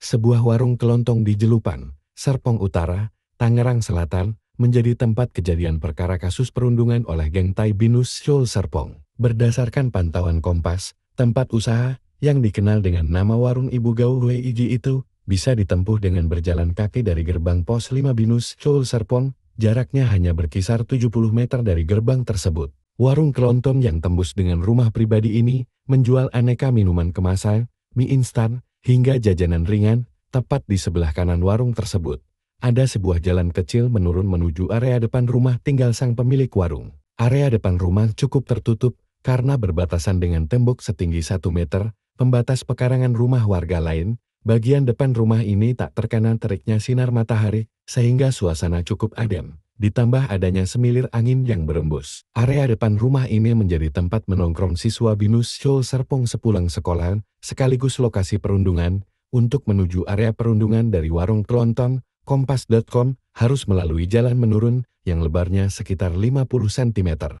sebuah warung kelontong di Jelupan, Serpong Utara, Tangerang Selatan, menjadi tempat kejadian perkara kasus perundungan oleh geng Tai Binus Syol Serpong. Berdasarkan pantauan Kompas, tempat usaha yang dikenal dengan nama Warung Ibu Gau Iji itu bisa ditempuh dengan berjalan kaki dari gerbang pos 5 Binus Syol Serpong, jaraknya hanya berkisar 70 meter dari gerbang tersebut. Warung kelontong yang tembus dengan rumah pribadi ini menjual aneka minuman kemasan, mie instan, hingga jajanan ringan, tepat di sebelah kanan warung tersebut. Ada sebuah jalan kecil menurun menuju area depan rumah tinggal sang pemilik warung. Area depan rumah cukup tertutup karena berbatasan dengan tembok setinggi 1 meter, pembatas pekarangan rumah warga lain, bagian depan rumah ini tak terkena teriknya sinar matahari, sehingga suasana cukup adem ditambah adanya semilir angin yang berembus. Area depan rumah ini menjadi tempat menongkrong siswa BINUS Chol Serpong sepulang sekolah, sekaligus lokasi perundungan, untuk menuju area perundungan dari warung kelontong, kompas.com, harus melalui jalan menurun, yang lebarnya sekitar 50 cm.